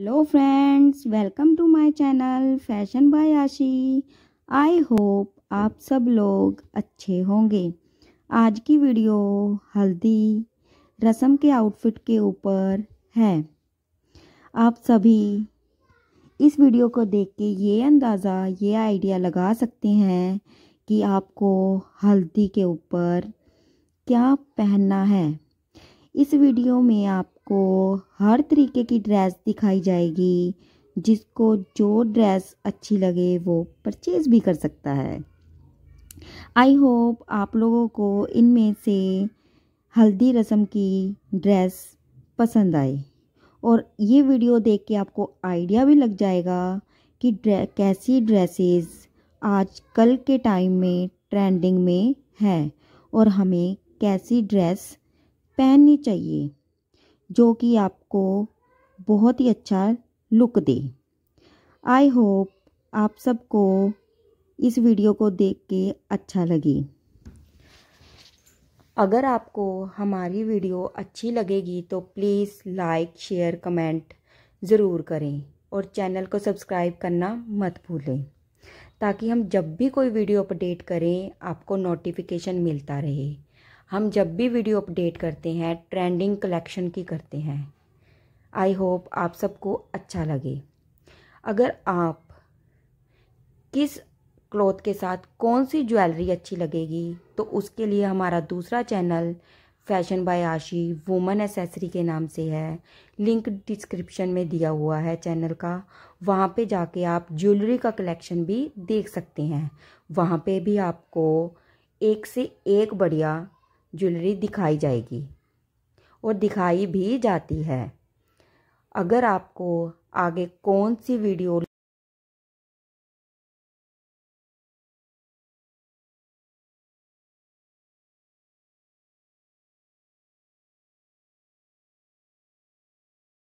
hello friends welcome to my channel fashion by Ashi I hope आप सब लोग अच्छे होंगे आज की वीडियो हल्दी रस्म के आउटफिट के ऊपर है आप सभी इस वीडियो को देख के ये अंदाज़ा ये आइडिया लगा सकते हैं कि आपको हल्दी के ऊपर क्या पहनना है इस वीडियो में आपको हर तरीके की ड्रेस दिखाई जाएगी जिसको जो ड्रेस अच्छी लगे वो परचेज भी कर सकता है आई होप आप लोगों को इनमें से हल्दी रस्म की ड्रेस पसंद आए और ये वीडियो देख के आपको आइडिया भी लग जाएगा कि ड्रे, कैसी ड्रेसेस आज कल के टाइम में ट्रेंडिंग में है और हमें कैसी ड्रेस पहननी चाहिए जो कि आपको बहुत ही अच्छा लुक दे आई होप आप सबको इस वीडियो को देख के अच्छा लगे अगर आपको हमारी वीडियो अच्छी लगेगी तो प्लीज़ लाइक शेयर कमेंट ज़रूर करें और चैनल को सब्सक्राइब करना मत भूलें ताकि हम जब भी कोई वीडियो अपडेट करें आपको नोटिफिकेशन मिलता रहे हम जब भी वीडियो अपडेट करते हैं ट्रेंडिंग कलेक्शन की करते हैं आई होप आप सबको अच्छा लगे अगर आप किस क्लॉथ के साथ कौन सी ज्वेलरी अच्छी लगेगी तो उसके लिए हमारा दूसरा channel fashion by Ashi woman accessory के नाम से है लिंक डिस्क्रिप्शन में दिया हुआ है चैनल का वहाँ पे जाके आप ज्वेलरी का कलेक्शन भी देख सकते हैं वहाँ पे भी आपको एक से एक बढ़िया ज्वेलरी दिखाई जाएगी और दिखाई भी जाती है अगर आपको आगे कौन सी वीडियो